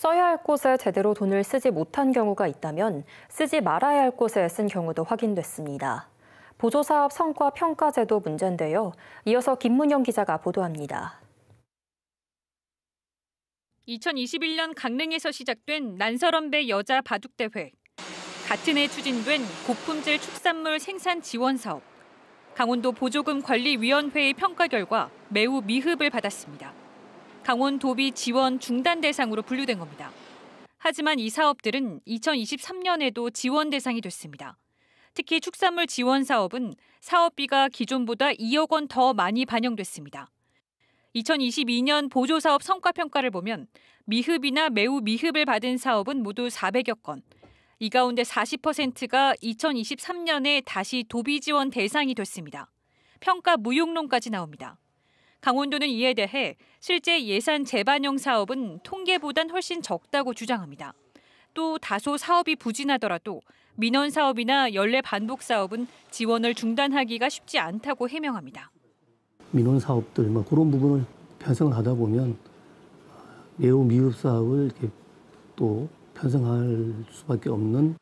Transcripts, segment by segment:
써야 할 곳에 제대로 돈을 쓰지 못한 경우가 있다면 쓰지 말아야 할 곳에 쓴 경우도 확인됐습니다. 보조사업 성과 평가제도 문제인데요. 이어서 김문영 기자가 보도합니다. 2021년 강릉에서 시작된 난설원배 여자 바둑대회. 같은 해 추진된 고품질 축산물 생산 지원 사업. 강원도 보조금 관리위원회의 평가 결과 매우 미흡을 받았습니다. 강원 도비 지원 중단 대상으로 분류된 겁니다. 하지만 이 사업들은 2023년에도 지원 대상이 됐습니다. 특히 축산물 지원 사업은 사업비가 기존보다 2억 원 더 많이 반영됐습니다. 2022년 보조사업 성과평가를 보면 미흡이나 매우 미흡을 받은 사업은 모두 400여 건, 이 가운데 40%가 2023년에 다시 도비 지원 대상이 됐습니다. 평가 무용론까지 나옵니다. 강원도는 이에 대해 실제 예산 재반영 사업은 통계보단 훨씬 적다고 주장합니다. 또 다소 사업이 부진하더라도 민원 사업이나 연례 반복 사업은 지원을 중단하기가 쉽지 않다고 해명합니다. 민원 사업들 뭐 그런 부분을 편성하다 보면 매우 미흡 사업을 이렇게 또 편성할 수밖에 없는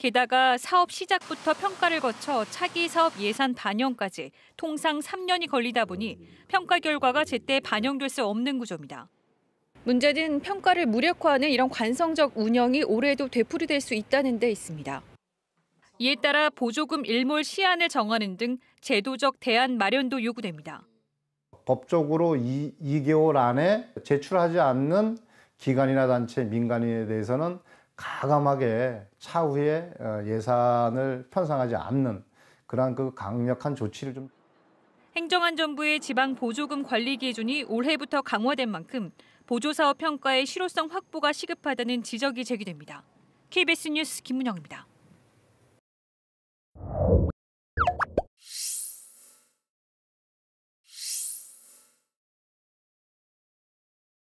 게다가 사업 시작부터 평가를 거쳐 차기 사업 예산 반영까지 통상 3년이 걸리다 보니 평가 결과가 제때 반영될 수 없는 구조입니다. 문제는 평가를 무력화하는 이런 관성적 운영이 올해도 되풀이될 수 있다는 데 있습니다. 이에 따라 보조금 일몰 시한을 정하는 등 제도적 대안 마련도 요구됩니다. 법적으로 2, 2개월 안에 제출하지 않는 기관이나 단체, 민간인에 대해서는 가감하게 차후에 어, 예산을 편성하지 않는 그러한 그 강력한 조치를 좀 행정안전부의 지방 보조금 관리 기준이 올해부터 강화된 만큼 보조사업 평가의 실효성 확보가 시급하다는 지적이 제기됩니다. KBS 뉴스 김문영입니다.